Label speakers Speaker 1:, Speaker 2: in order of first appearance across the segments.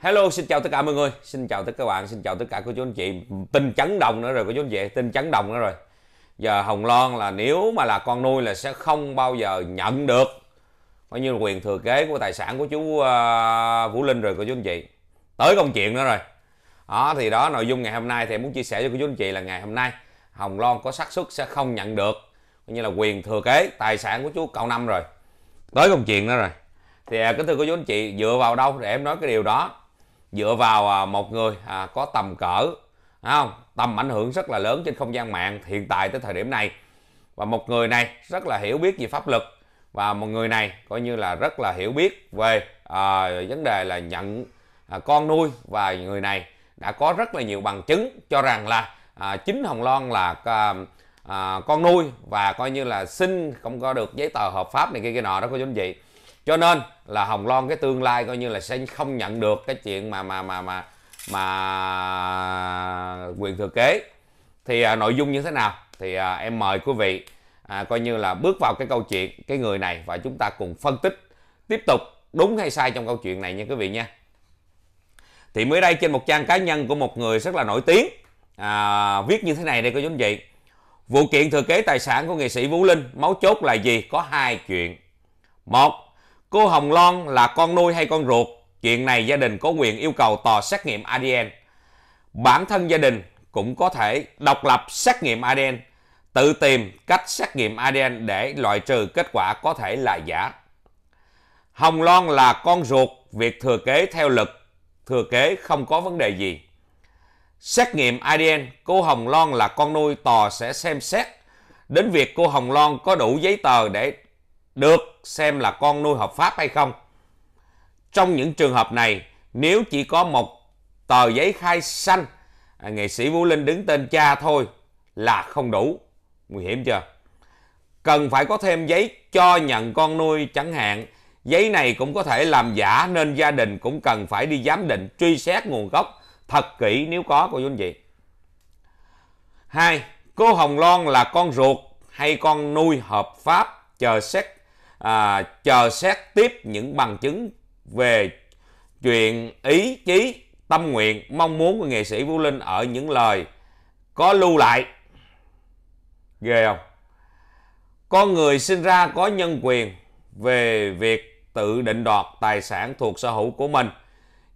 Speaker 1: Hello, xin chào tất cả mọi người, xin chào tất cả các bạn, xin chào tất cả cô chú anh chị. Tin chấn động nữa rồi cô chú anh chị, tin chấn động nữa rồi. Giờ Hồng Loan là nếu mà là con nuôi là sẽ không bao giờ nhận được coi như quyền thừa kế của tài sản của chú uh, Vũ Linh rồi cô chú anh chị. Tới công chuyện nữa rồi. Đó thì đó nội dung ngày hôm nay thì muốn chia sẻ cho cô chú anh chị là ngày hôm nay Hồng Loan có xác suất sẽ không nhận được coi như là quyền thừa kế tài sản của chú cậu năm rồi. Tới công chuyện nữa rồi. Thì ờ, kính thưa cô chú anh chị dựa vào đâu để em nói cái điều đó dựa vào à, một người à, có tầm cỡ không tầm ảnh hưởng rất là lớn trên không gian mạng hiện tại tới thời điểm này và một người này rất là hiểu biết về pháp luật và một người này coi như là rất là hiểu biết về à, vấn đề là nhận à, con nuôi và người này đã có rất là nhiều bằng chứng cho rằng là à, chính Hồng Loan là à, con nuôi và coi như là xin không có được giấy tờ hợp pháp này kia kia nọ đó có chú vậy? cho nên là hồng loan cái tương lai coi như là sẽ không nhận được cái chuyện mà mà mà mà mà quyền thừa kế thì à, nội dung như thế nào thì à, em mời quý vị à, coi như là bước vào cái câu chuyện cái người này và chúng ta cùng phân tích tiếp tục đúng hay sai trong câu chuyện này nha quý vị nha thì mới đây trên một trang cá nhân của một người rất là nổi tiếng à, viết như thế này đây có chú anh vụ kiện thừa kế tài sản của nghệ sĩ vũ linh máu chốt là gì có hai chuyện một Cô Hồng Loan là con nuôi hay con ruột? Chuyện này gia đình có quyền yêu cầu tòa xét nghiệm ADN. Bản thân gia đình cũng có thể độc lập xét nghiệm ADN, tự tìm cách xét nghiệm ADN để loại trừ kết quả có thể là giả. Hồng Loan là con ruột, việc thừa kế theo lực, thừa kế không có vấn đề gì. Xét nghiệm ADN, cô Hồng Loan là con nuôi, tòa sẽ xem xét đến việc cô Hồng Loan có đủ giấy tờ để được xem là con nuôi hợp pháp hay không. Trong những trường hợp này, nếu chỉ có một tờ giấy khai sanh, à, nghệ sĩ Vũ Linh đứng tên cha thôi là không đủ. Nguy hiểm chưa? Cần phải có thêm giấy cho nhận con nuôi chẳng hạn. Giấy này cũng có thể làm giả nên gia đình cũng cần phải đi giám định, truy xét nguồn gốc thật kỹ nếu có cô chú anh chị. Hai, cô Hồng Loan là con ruột hay con nuôi hợp pháp chờ xét à, chờ xét tiếp những bằng chứng về chuyện ý chí, tâm nguyện, mong muốn của nghệ sĩ Vũ Linh ở những lời có lưu lại. Ghê không? Con người sinh ra có nhân quyền về việc tự định đoạt tài sản thuộc sở hữu của mình.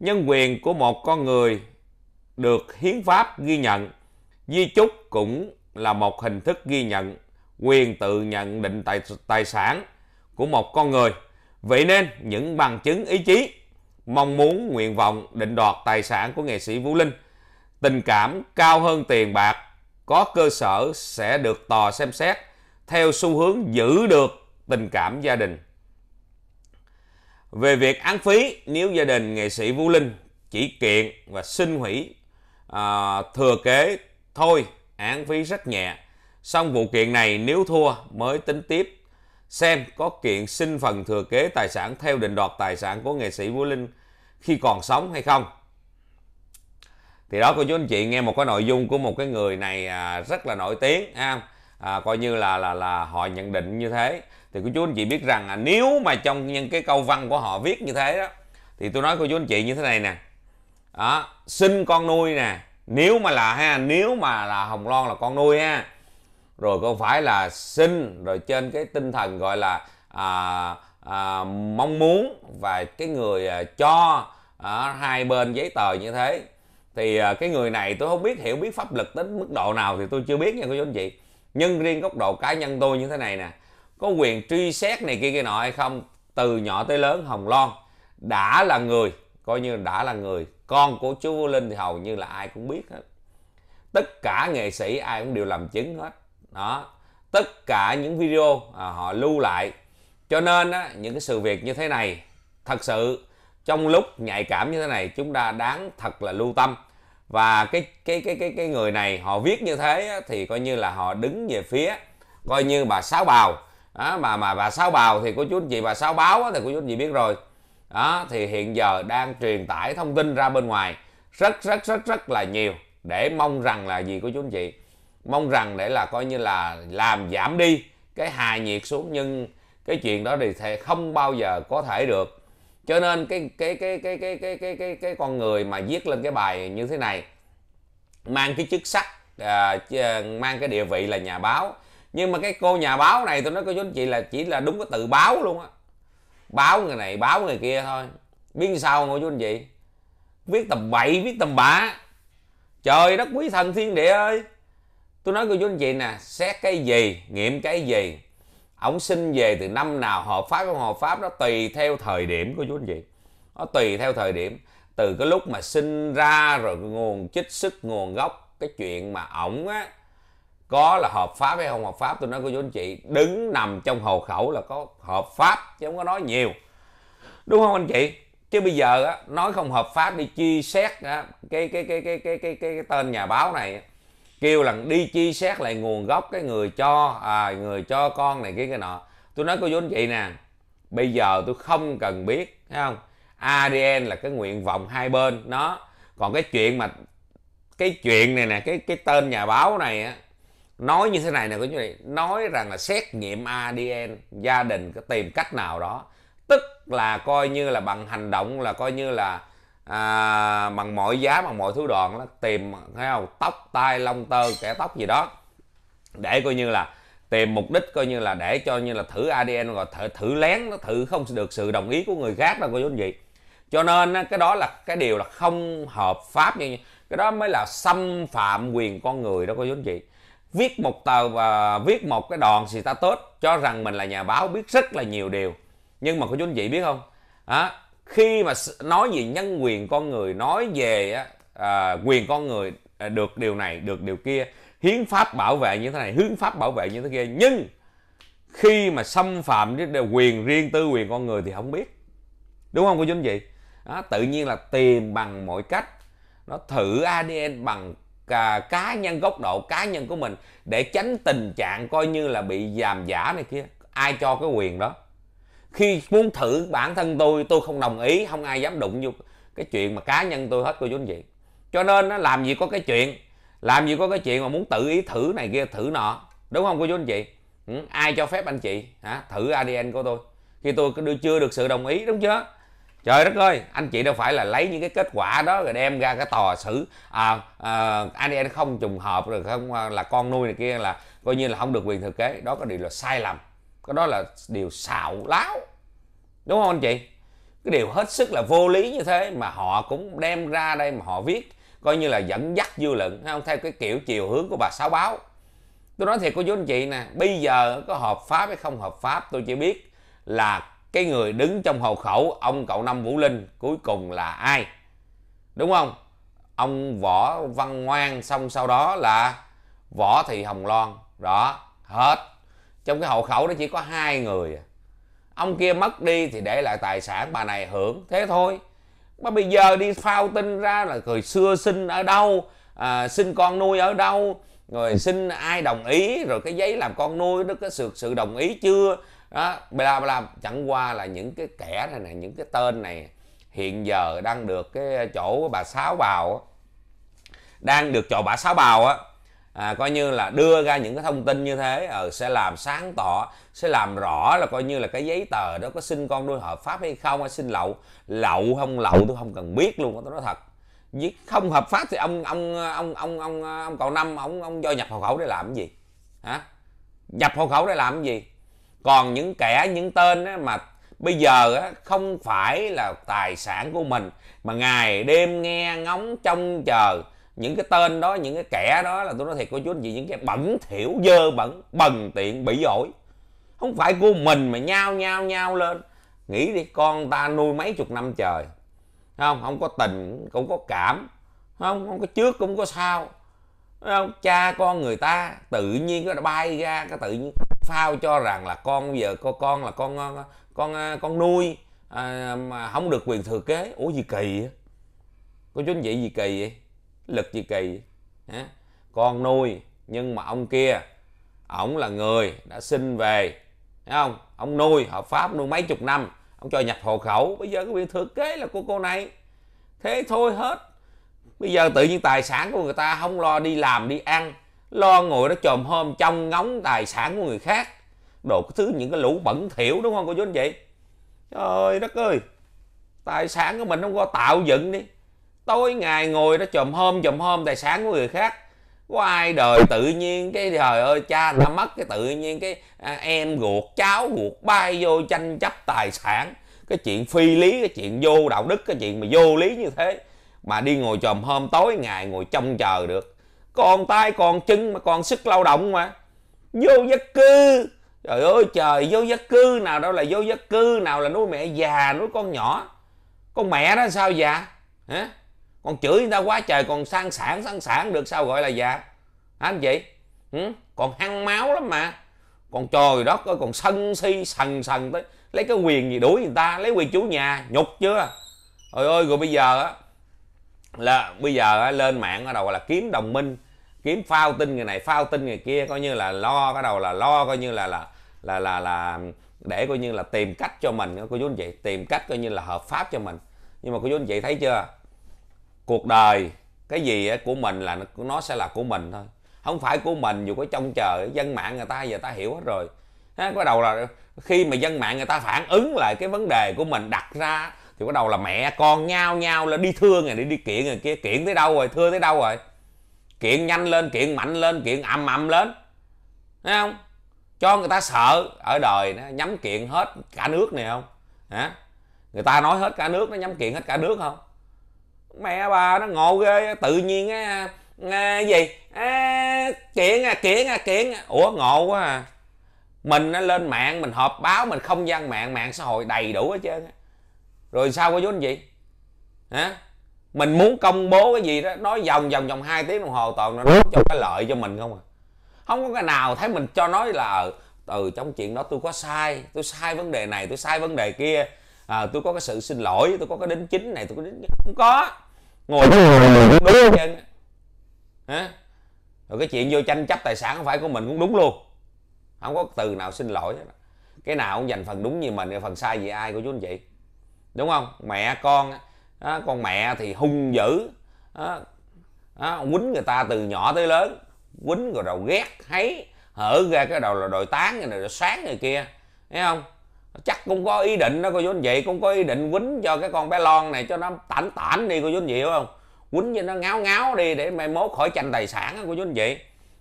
Speaker 1: Nhân quyền của một con người được hiến pháp ghi nhận. Di chúc cũng là một hình thức ghi nhận quyền tự nhận định tài, tài sản của một con người. Vậy nên những bằng chứng ý chí, mong muốn, nguyện vọng, định đoạt tài sản của nghệ sĩ Vũ Linh, tình cảm cao hơn tiền bạc có cơ sở sẽ được tòa xem xét theo xu hướng giữ được tình cảm gia đình. Về việc án phí, nếu gia đình nghệ sĩ Vũ Linh chỉ kiện và xin hủy à, thừa kế thôi, án phí rất nhẹ. Xong vụ kiện này nếu thua mới tính tiếp xem có kiện xin phần thừa kế tài sản theo định đoạt tài sản của nghệ sĩ Vũ Linh khi còn sống hay không. Thì đó cô chú anh chị nghe một cái nội dung của một cái người này à, rất là nổi tiếng ha. À, coi như là là là họ nhận định như thế thì cô chú anh chị biết rằng à, nếu mà trong những cái câu văn của họ viết như thế đó thì tôi nói cô chú anh chị như thế này nè đó, xin con nuôi nè nếu mà là ha nếu mà là hồng loan là con nuôi ha rồi không phải là xin rồi trên cái tinh thần gọi là à, à, mong muốn và cái người à, cho à, hai bên giấy tờ như thế thì à, cái người này tôi không biết hiểu biết pháp luật đến mức độ nào thì tôi chưa biết nha cô chú anh chị nhưng riêng góc độ cá nhân tôi như thế này nè có quyền truy xét này kia kia nọ hay không từ nhỏ tới lớn hồng loan đã là người coi như đã là người con của chú Vũ Linh thì hầu như là ai cũng biết hết tất cả nghệ sĩ ai cũng đều làm chứng hết đó tất cả những video à, họ lưu lại cho nên á, những cái sự việc như thế này thật sự trong lúc nhạy cảm như thế này chúng ta đáng thật là lưu tâm và cái cái cái cái cái người này họ viết như thế á, thì coi như là họ đứng về phía coi như bà sáu bào đó, mà mà bà sáu bào thì cô chú anh chị bà sáu báo á, thì cô chú anh chị biết rồi đó thì hiện giờ đang truyền tải thông tin ra bên ngoài rất rất rất rất là nhiều để mong rằng là gì của chú anh chị mong rằng để là coi như là làm giảm đi cái hài nhiệt xuống nhưng cái chuyện đó thì sẽ không bao giờ có thể được cho nên cái cái cái cái cái cái cái cái, cái con người mà viết lên cái bài như thế này mang cái chức sắc à, à mang cái địa vị là nhà báo nhưng mà cái cô nhà báo này tôi nói cô chú anh chị là chỉ là đúng cái từ báo luôn á báo người này báo người kia thôi biết sao ngồi chú anh chị viết tầm bậy viết tầm bạ trời đất quý thần thiên địa ơi tôi nói cô chú anh chị nè xét cái gì nghiệm cái gì ổng sinh về từ năm nào hợp pháp không hợp pháp đó tùy theo thời điểm của chú anh chị nó tùy theo thời điểm từ cái lúc mà sinh ra rồi nguồn chích sức nguồn gốc cái chuyện mà ổng á có là hợp pháp hay không hợp pháp tôi nói cô chú anh chị đứng nằm trong hồ khẩu là có hợp pháp chứ không có nói nhiều đúng không anh chị chứ bây giờ á nói không hợp pháp đi chi xét á, cái, cái, cái, cái cái cái cái cái tên nhà báo này kêu là đi chi xét lại nguồn gốc cái người cho à, người cho con này kia cái nọ tôi nói cô chú anh chị nè bây giờ tôi không cần biết thấy không ADN là cái nguyện vọng hai bên nó còn cái chuyện mà cái chuyện này nè cái cái tên nhà báo này á nói như thế này nè quý vị nói rằng là xét nghiệm ADN gia đình có tìm cách nào đó tức là coi như là bằng hành động là coi như là à, bằng mọi giá bằng mọi thứ đoạn đó, tìm thấy không tóc tai lông tơ kẻ tóc gì đó để coi như là tìm mục đích coi như là để cho như là thử ADN rồi thử, thử lén nó thử không được sự đồng ý của người khác đâu cô chú anh cho nên cái đó là cái điều là không hợp pháp như cái đó mới là xâm phạm quyền con người đó cô chú anh viết một tờ và viết một cái đoạn thì ta status cho rằng mình là nhà báo biết rất là nhiều điều nhưng mà có chú anh chị biết không à, khi mà nói về nhân quyền con người nói về à, quyền con người à, được điều này được điều kia hiến pháp bảo vệ như thế này hiến pháp bảo vệ như thế kia nhưng khi mà xâm phạm đến quyền riêng tư quyền con người thì không biết đúng không cô chú anh chị đó, tự nhiên là tìm bằng mọi cách nó thử adn bằng à, cá nhân góc độ cá nhân của mình để tránh tình trạng coi như là bị giảm giả này kia ai cho cái quyền đó khi muốn thử bản thân tôi tôi không đồng ý không ai dám đụng vô cái chuyện mà cá nhân tôi hết cô chú anh chị cho nên nó làm gì có cái chuyện làm gì có cái chuyện mà muốn tự ý thử này kia thử nọ đúng không cô chú anh chị ừ, ai cho phép anh chị hả thử adn của tôi khi tôi chưa được sự đồng ý đúng chưa trời đất ơi anh chị đâu phải là lấy những cái kết quả đó rồi đem ra cái tòa xử à, à, adn không trùng hợp rồi không à, là con nuôi này kia là coi như là không được quyền thừa kế đó có điều là sai lầm cái đó là điều xạo láo đúng không anh chị cái điều hết sức là vô lý như thế mà họ cũng đem ra đây mà họ viết coi như là dẫn dắt dư luận không theo cái kiểu chiều hướng của bà sáu báo tôi nói thiệt cô chú anh chị nè bây giờ có hợp pháp hay không hợp pháp tôi chỉ biết là cái người đứng trong hộ khẩu ông cậu năm vũ linh cuối cùng là ai đúng không ông võ văn ngoan xong sau đó là võ thị hồng loan đó hết trong cái hộ khẩu đó chỉ có hai người à. ông kia mất đi thì để lại tài sản bà này hưởng thế thôi mà bây giờ đi phao tin ra là người xưa sinh ở đâu à, sinh con nuôi ở đâu rồi xin ai đồng ý rồi cái giấy làm con nuôi nó có sự sự đồng ý chưa đó bla bla chẳng qua là những cái kẻ này nè những cái tên này hiện giờ đang được cái chỗ bà sáu bào đang được chỗ bà sáu bào á à, coi như là đưa ra những cái thông tin như thế ờ, sẽ làm sáng tỏ sẽ làm rõ là coi như là cái giấy tờ đó có xin con nuôi hợp pháp hay không hay xin lậu lậu không lậu tôi không cần biết luôn tôi nói thật chứ không hợp pháp thì ông ông ông ông ông ông cậu năm ông ông do nhập hộ khẩu để làm cái gì hả nhập hộ khẩu để làm cái gì còn những kẻ những tên á, mà bây giờ á, không phải là tài sản của mình mà ngày đêm nghe ngóng trông chờ những cái tên đó những cái kẻ đó là tôi nói thiệt cô chú anh chị những cái bẩn thiểu dơ bẩn bần tiện bị ổi không phải của mình mà nhao nhao nhao lên nghĩ đi con ta nuôi mấy chục năm trời không không có tình cũng có cảm không không có trước cũng có sao không cha con người ta tự nhiên nó bay ra cái tự nhiên phao cho rằng là con giờ cô con là con con con, con nuôi à, mà không được quyền thừa kế ủa gì kỳ vậy cô chú anh chị gì kỳ vậy lực gì kỳ con nuôi nhưng mà ông kia ổng là người đã xin về thấy không ông nuôi hợp pháp nuôi mấy chục năm ông cho nhập hộ khẩu bây giờ cái quyền thừa kế là của cô này thế thôi hết bây giờ tự nhiên tài sản của người ta không lo đi làm đi ăn lo ngồi đó chồm hôm trong ngóng tài sản của người khác đồ cái thứ những cái lũ bẩn thỉu đúng không cô chú anh chị trời đất ơi tài sản của mình không có tạo dựng đi tối ngày ngồi đó chồm hôm chồm hôm tài sản của người khác có ai đời tự nhiên cái trời ơi cha đã mất cái tự nhiên cái à, em ruột cháu ruột bay vô tranh chấp tài sản cái chuyện phi lý cái chuyện vô đạo đức cái chuyện mà vô lý như thế mà đi ngồi chồm hôm tối ngày ngồi trông chờ được còn tay còn chân mà còn sức lao động mà vô giấc cư trời ơi trời vô giấc cư nào đâu là vô giấc cư nào là nuôi mẹ già nuôi con nhỏ con mẹ đó sao già hả con chửi người ta quá trời còn sang sản sang sản được sao gọi là già hả anh chị ừ? còn hăng máu lắm mà còn trời đó coi còn sân si sần sần tới lấy cái quyền gì đuổi người ta lấy quyền chủ nhà nhục chưa ôi ơi rồi bây giờ á là bây giờ á, lên mạng ở đầu là kiếm đồng minh kiếm phao tin người này phao tin người kia coi như là lo cái đầu là lo coi như là là là là là để coi như là tìm cách cho mình cô chú anh chị tìm cách coi như là hợp pháp cho mình nhưng mà cô chú anh chị thấy chưa cuộc đời cái gì của mình là nó sẽ là của mình thôi không phải của mình dù có trông chờ dân mạng người ta giờ ta hiểu hết rồi ha, bắt đầu là khi mà dân mạng người ta phản ứng lại cái vấn đề của mình đặt ra thì bắt đầu là mẹ con nhau nhau là đi thương người đi đi kiện người kia kiện tới đâu rồi thưa tới đâu rồi kiện nhanh lên kiện mạnh lên kiện ầm ầm lên thấy không cho người ta sợ ở đời nó nhắm kiện hết cả nước này không hả người ta nói hết cả nước nó nhắm kiện hết cả nước không mẹ bà nó ngộ ghê tự nhiên á à, gì à, kiện à kiện à kiện à. ủa ngộ quá à mình nó lên mạng mình họp báo mình không gian mạng mạng xã hội đầy đủ hết trơn rồi sao có vốn gì hả mình muốn công bố cái gì đó nói vòng vòng vòng hai tiếng đồng hồ toàn là nói cho cái lợi cho mình không à không có cái nào thấy mình cho nói là ờ, từ trong chuyện đó tôi có sai tôi sai vấn đề này tôi sai vấn đề kia à, tôi có cái sự xin lỗi tôi có cái đến chính này tôi có đính không có ngồi đúng chân hả rồi cái chuyện vô tranh chấp tài sản không phải của mình cũng đúng luôn không có từ nào xin lỗi cái nào cũng dành phần đúng như mình phần sai gì ai của chú anh chị đúng không mẹ con đó, con mẹ thì hung dữ đó, đó, quýnh người ta từ nhỏ tới lớn quýnh rồi đầu ghét thấy hở ra cái đầu là đòi tán rồi đòi sáng người kia thấy không chắc cũng có ý định đó cô chú anh chị cũng có ý định quýnh cho cái con bé lon này cho nó tản tản đi cô chú anh chị hiểu không quýnh cho nó ngáo ngáo đi để mai mốt khỏi tranh tài sản đó cô chú anh chị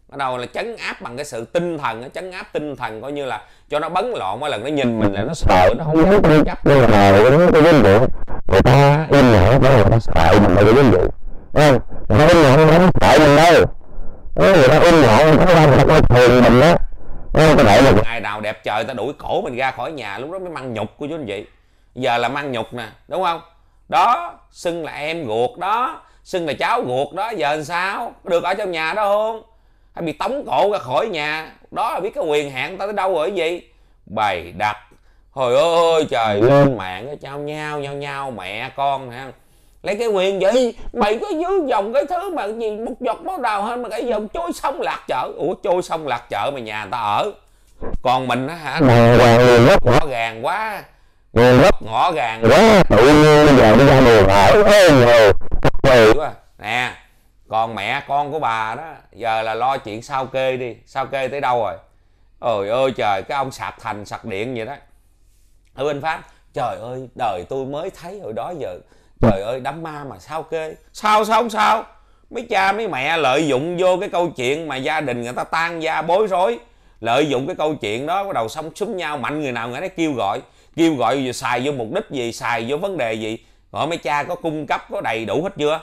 Speaker 1: bắt đầu là chấn áp bằng cái sự tinh thần chấn áp tinh thần coi như là cho nó bấn loạn mỗi lần nó nhìn mình là nó sợ nó không muốn tranh chấp đâu nó cái vấn đề người ta im lặng đó là nó sợ mình đâu có vấn đề không nó im lặng nó sợ mình đâu người ta im lặng nó ra người ta coi thường mình đó Ờ, có thể là ngày nào đẹp trời ta đuổi cổ mình ra khỏi nhà lúc đó mới mang nhục của chú anh chị giờ là mang nhục nè đúng không đó xưng là em ruột đó xưng là cháu ruột đó giờ làm sao được ở trong nhà đó không hay bị tống cổ ra khỏi nhà đó là biết cái quyền hạn ta tới đâu rồi cái gì bày đặt hồi ơi trời lên mạng cái trao nhau nhau nhau mẹ con ha lấy cái quyền gì mày có dưới dòng cái thứ mà gì một giọt máu đào hơn mà cái dòng trôi sông lạc chợ ủa trôi sông lạc chợ mà nhà người ta ở còn mình á hả nguồn gốc rõ ràng quá nguồn gốc rõ ràng quá tự nhiên giờ đi ra đường ở nhiều quá nè còn mẹ con của bà đó giờ là lo chuyện sao kê đi sao kê tới đâu rồi ôi ơi trời cái ông sạc thành sạc điện vậy đó ở bên pháp trời ơi đời tôi mới thấy hồi đó giờ trời ơi đám ma mà sao kê sao sao không sao mấy cha mấy mẹ lợi dụng vô cái câu chuyện mà gia đình người ta tan gia bối rối lợi dụng cái câu chuyện đó bắt đầu xong súng nhau mạnh người nào người ấy kêu gọi kêu gọi gì, xài vô mục đích gì xài vô vấn đề gì Gọi mấy cha có cung cấp có đầy đủ hết chưa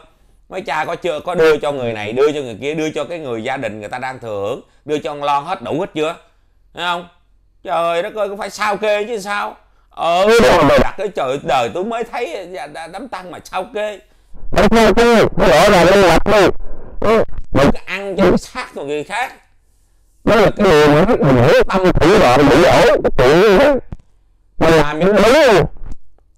Speaker 1: mấy cha có chưa có đưa cho người này đưa cho người kia đưa cho cái người gia đình người ta đang thừa hưởng đưa cho ông lon hết đủ hết chưa thấy không trời đất ơi cũng phải sao kê chứ sao ừ ờ, đồ đặt cái trời đời tôi mới thấy đám tăng mà sao kê đám sao kê nó rõ là linh hoạt đi đừng có ăn cho xác của người khác Nó là cái điều mà mình hiểu tâm thử rồi mình hiểu cái chuyện đó mình làm những đúng luôn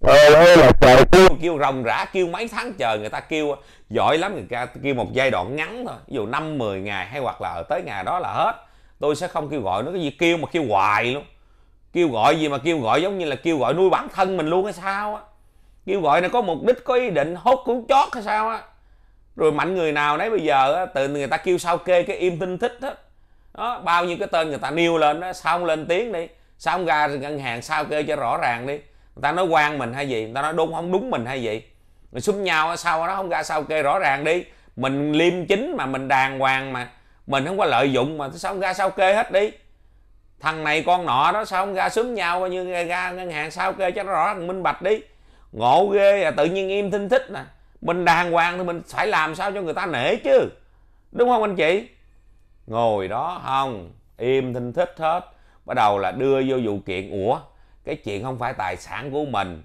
Speaker 1: ơi ờ, là trời kêu kêu rồng rã kêu mấy tháng trời người ta kêu giỏi lắm người ta kêu một giai đoạn ngắn thôi dù năm mười ngày hay hoặc là tới ngày đó là hết tôi sẽ không kêu gọi nó cái gì kêu mà kêu hoài luôn kêu gọi gì mà kêu gọi giống như là kêu gọi nuôi bản thân mình luôn hay sao á kêu gọi này có mục đích có ý định hốt cũng chót hay sao á rồi mạnh người nào đấy bây giờ á, tự người ta kêu sao kê cái im tin thích á đó. bao nhiêu cái tên người ta nêu lên đó sao không lên tiếng đi sao không ra ngân hàng sao kê cho rõ ràng đi người ta nói quan mình hay gì người ta nói đúng không đúng mình hay gì mình xúm nhau sao đó không ra sao kê rõ ràng đi mình liêm chính mà mình đàng hoàng mà mình không có lợi dụng mà sao không ra sao kê hết đi thằng này con nọ đó sao không ra xúm nhau coi như ra ngân hàng sao kê cho nó rõ minh bạch đi ngộ ghê à tự nhiên im thinh thích nè mình đàng hoàng thì mình phải làm sao cho người ta nể chứ đúng không anh chị ngồi đó không im thinh thích hết bắt đầu là đưa vô vụ kiện ủa cái chuyện không phải tài sản của mình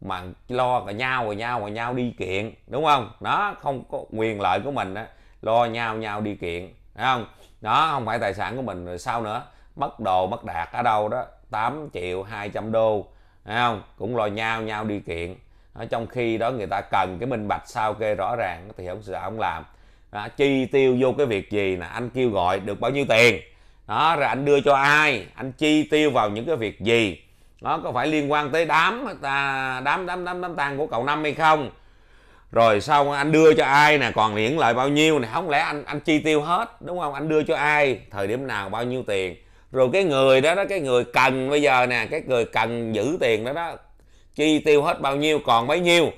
Speaker 1: mà lo cả nhau rồi nhau rồi nhau đi kiện đúng không nó không có quyền lợi của mình đó. lo nhau nhau đi kiện đúng không nó không phải tài sản của mình rồi sao nữa mất đồ mất đạt ở đâu đó 8 triệu 200 đô thấy không cũng lo nhau nhau đi kiện ở trong khi đó người ta cần cái minh bạch sao kê rõ ràng thì ông sợ ông làm đó, chi tiêu vô cái việc gì là anh kêu gọi được bao nhiêu tiền đó rồi anh đưa cho ai anh chi tiêu vào những cái việc gì nó có phải liên quan tới đám ta đám đám đám đám tang của cậu năm hay không rồi sau anh đưa cho ai nè còn hiển lợi bao nhiêu nè không lẽ anh anh chi tiêu hết đúng không anh đưa cho ai thời điểm nào bao nhiêu tiền rồi cái người đó đó cái người cần bây giờ nè cái người cần giữ tiền đó đó chi tiêu hết bao nhiêu còn bấy nhiêu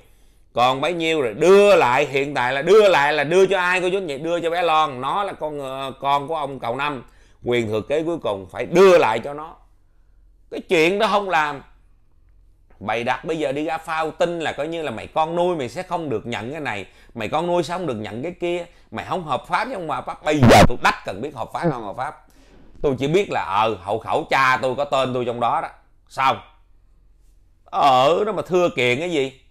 Speaker 1: còn bấy nhiêu rồi đưa lại hiện tại là đưa lại là đưa cho ai cô chú anh đưa cho bé lon nó là con ờ, con của ông cầu năm quyền thừa kế cuối cùng phải đưa lại cho nó cái chuyện đó không làm bày đặt bây giờ đi ra phao tin là coi như là mày con nuôi mày sẽ không được nhận cái này mày con nuôi sao không được nhận cái kia mày không hợp pháp với ông mà pháp bây giờ tôi đách cần biết hợp pháp không hợp pháp tôi chỉ biết là ờ hậu khẩu cha tôi có tên tôi trong đó đó xong ở ờ, đó mà thưa kiện cái gì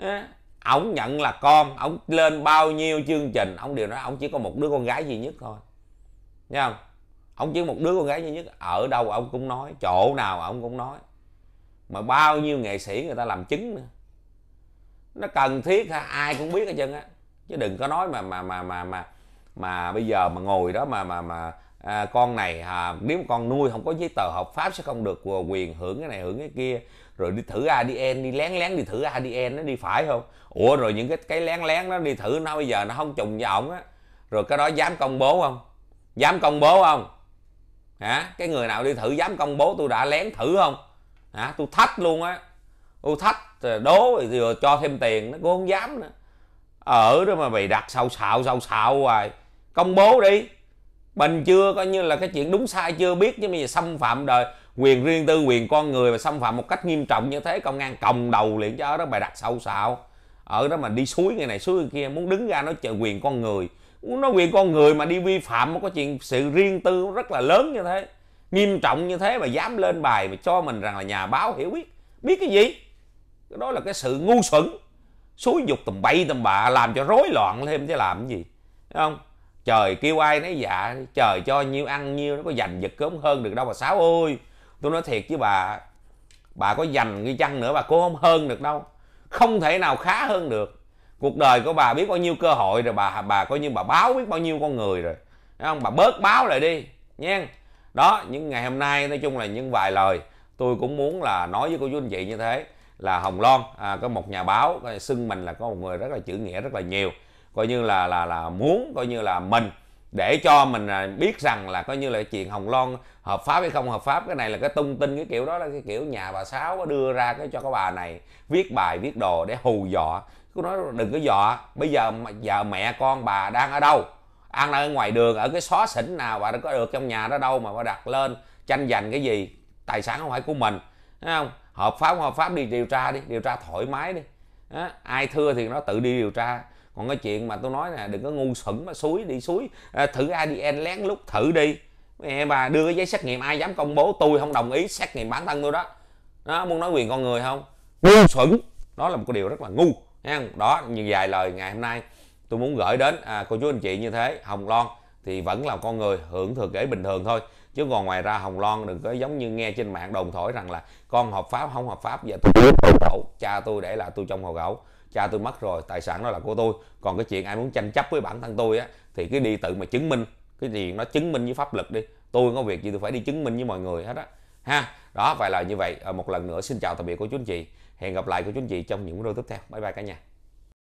Speaker 1: à, ổng nhận là con ổng lên bao nhiêu chương trình ổng đều nói ổng chỉ có một đứa con gái duy nhất thôi nha không ổng chỉ một đứa con gái duy nhất ở đâu ông cũng nói chỗ nào ông cũng nói mà bao nhiêu nghệ sĩ người ta làm chứng nữa nó cần thiết ha ai cũng biết hết trơn á chứ đừng có nói mà mà mà mà mà mà bây giờ mà ngồi đó mà mà mà à, con này à, nếu con nuôi không có giấy tờ hợp pháp sẽ không được à, quyền hưởng cái này hưởng cái kia rồi đi thử ADN đi lén lén đi thử ADN nó đi phải không ủa rồi những cái cái lén lén nó đi thử nó bây giờ nó không trùng với ổng á rồi cái đó dám công bố không dám công bố không hả cái người nào đi thử dám công bố tôi đã lén thử không hả tôi thách luôn á tôi thách à, đố rồi, rồi cho thêm tiền nó cũng không dám nữa ở đó mà mày đặt sâu xạo sâu xạo hoài công bố đi mình chưa coi như là cái chuyện đúng sai chưa biết chứ bây giờ xâm phạm đời quyền riêng tư quyền con người và xâm phạm một cách nghiêm trọng như thế công an còng đầu liền cho ở đó bài đặt sâu xạo ở đó mà đi suối người này suối kia muốn đứng ra nói chuyện quyền con người muốn nói quyền con người mà đi vi phạm một cái chuyện sự riêng tư rất là lớn như thế nghiêm trọng như thế mà dám lên bài mà cho mình rằng là nhà báo hiểu biết biết cái gì cái đó là cái sự ngu xuẩn xúi dục tầm bậy tầm bạ làm cho rối loạn thêm chứ làm cái gì Đấy không trời kêu ai nấy dạ trời cho nhiêu ăn nhiêu nó có dành giật cớm hơn được đâu mà sáu ơi tôi nói thiệt chứ bà bà có dành cái chăng nữa bà cô không hơn được đâu không thể nào khá hơn được cuộc đời của bà biết bao nhiêu cơ hội rồi bà bà coi như bà báo biết bao nhiêu con người rồi Đấy không bà bớt báo lại đi nha đó những ngày hôm nay nói chung là những vài lời tôi cũng muốn là nói với cô chú anh chị như thế là hồng loan à, có một nhà báo xưng mình là có một người rất là chữ nghĩa rất là nhiều coi như là là là muốn coi như là mình để cho mình à, biết rằng là coi như là chuyện Hồng Loan hợp pháp hay không hợp pháp cái này là cái tung tin cái kiểu đó là cái kiểu nhà bà Sáu đưa ra cái cho cái bà này viết bài viết đồ để hù dọa cứ nói đừng có dọa bây giờ giờ mẹ con bà đang ở đâu ăn ở ngoài đường ở cái xó xỉnh nào bà đã có được trong nhà đó đâu mà bà đặt lên tranh giành cái gì tài sản không phải của mình thấy không hợp pháp không hợp pháp đi điều tra đi điều tra thoải mái đi đó. ai thưa thì nó tự đi điều tra còn cái chuyện mà tôi nói là đừng có ngu xuẩn mà suối đi suối à, thử adn lén lút thử đi mẹ bà đưa cái giấy xét nghiệm ai dám công bố tôi không đồng ý xét nghiệm bản thân tôi đó nó muốn nói quyền con người không ngu xuẩn đó là một cái điều rất là ngu nha đó như vài lời ngày hôm nay tôi muốn gửi đến à, cô chú anh chị như thế hồng loan thì vẫn là con người hưởng thừa kế bình thường thôi chứ còn ngoài ra hồng loan đừng có giống như nghe trên mạng đồn thổi rằng là con hợp pháp không hợp pháp và tôi biết hậu cha tôi để là tôi trong hậu gẫu cha tôi mất rồi tài sản đó là của tôi còn cái chuyện ai muốn tranh chấp với bản thân tôi á thì cứ đi tự mà chứng minh cái gì nó chứng minh với pháp luật đi tôi có việc gì tôi phải đi chứng minh với mọi người hết á ha đó vậy là như vậy ờ, một lần nữa xin chào tạm biệt của chú anh chị hẹn gặp lại của chú anh chị trong những video tiếp theo bye bye cả nhà